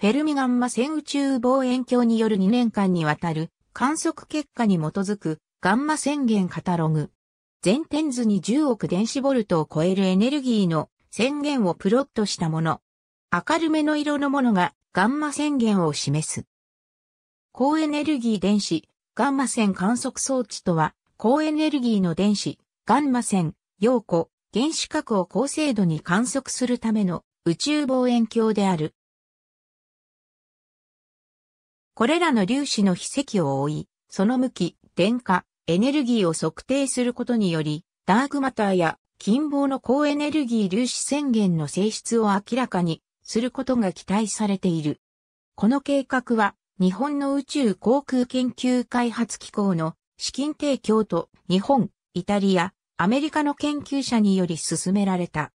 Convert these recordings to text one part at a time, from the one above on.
フェルミガンマ線宇宙望遠鏡による2年間にわたる観測結果に基づくガンマ宣言カタログ。全天図に10億電子ボルトを超えるエネルギーの宣言をプロットしたもの。明るめの色のものがガンマ宣言を示す。高エネルギー電子、ガンマ線観測装置とは、高エネルギーの電子、ガンマ線、陽子、原子核を高精度に観測するための宇宙望遠鏡である。これらの粒子の非石を追い、その向き、電荷、エネルギーを測定することにより、ダークマターや近傍の高エネルギー粒子宣言の性質を明らかにすることが期待されている。この計画は、日本の宇宙航空研究開発機構の資金提供と日本、イタリア、アメリカの研究者により進められた。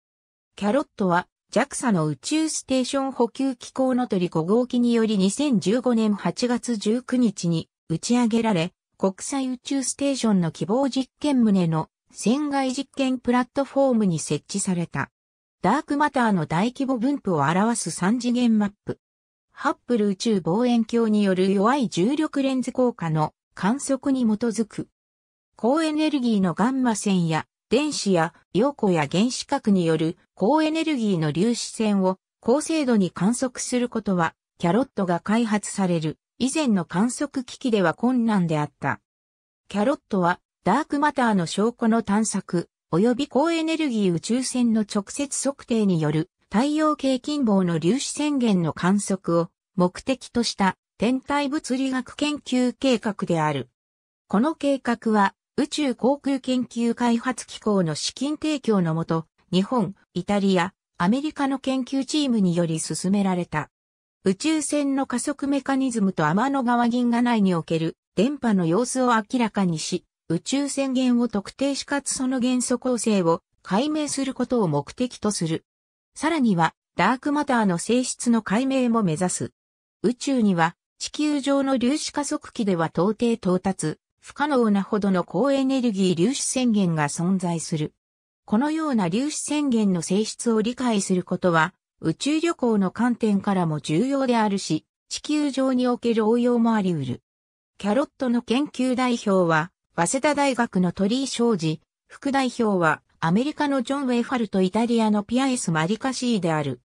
キャロットは JAXA の宇宙ステーション補給機構のり5号機により2015年8月19日に打ち上げられ、国際宇宙ステーションの希望実験棟の船外実験プラットフォームに設置された。ダークマターの大規模分布を表す3次元マップ。ハッブル宇宙望遠鏡による弱い重力レンズ効果の観測に基づく。高エネルギーのガンマ線や電子や陽子や原子核による高エネルギーの粒子線を高精度に観測することは、キャロットが開発される以前の観測機器では困難であった。キャロットはダークマターの証拠の探索、及び高エネルギー宇宙船の直接測定による太陽系近傍の粒子宣言の観測を目的とした天体物理学研究計画である。この計画は宇宙航空研究開発機構の資金提供のもと、日本、イタリア、アメリカの研究チームにより進められた。宇宙船の加速メカニズムと天の川銀河内における電波の様子を明らかにし、宇宙船源を特定しかつその元素構成を解明することを目的とする。さらには、ダークマターの性質の解明も目指す。宇宙には、地球上の粒子加速器では到底到達不可能なほどの高エネルギー粒子宣言が存在する。このような粒子宣言の性質を理解することは、宇宙旅行の観点からも重要であるし、地球上における応用もあり得る。キャロットの研究代表は、早稲田大学の鳥居昌司、副代表は、アメリカのジョン・ウェイファルとイタリアのピアエス・マリカシーである。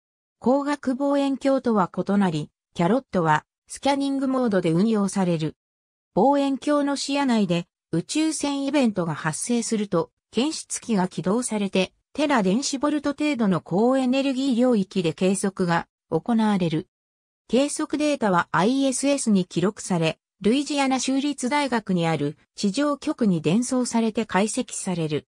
光学望遠鏡とは異なり、キャロットは、スキャニングモードで運用される。望遠鏡の視野内で宇宙船イベントが発生すると、検出機が起動されて、テラ電子ボルト程度の高エネルギー領域で計測が行われる。計測データは ISS に記録され、ルイジアナ州立大学にある地上局に伝送されて解析される。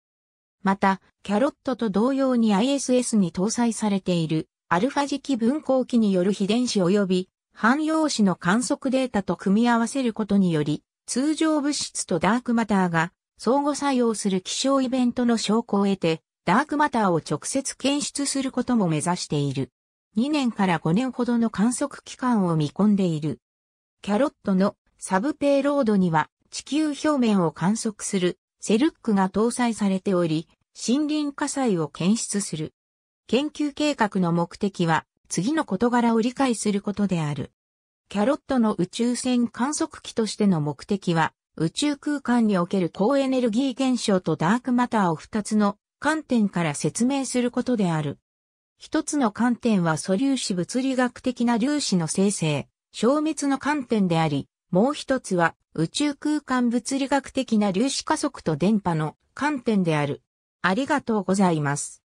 また、キャロットと同様に ISS に搭載されているアルファ磁気分光機による非電子及び汎用子の観測データと組み合わせることにより、通常物質とダークマターが相互作用する気象イベントの証拠を得て、ダークマターを直接検出することも目指している。2年から5年ほどの観測期間を見込んでいる。キャロットのサブペイロードには地球表面を観測するセルックが搭載されており、森林火災を検出する。研究計画の目的は次の事柄を理解することである。キャロットの宇宙船観測機としての目的は、宇宙空間における高エネルギー現象とダークマターを2つの観点から説明することである。一つの観点は素粒子物理学的な粒子の生成、消滅の観点であり、もう一つは宇宙空間物理学的な粒子加速と電波の観点である。ありがとうございます。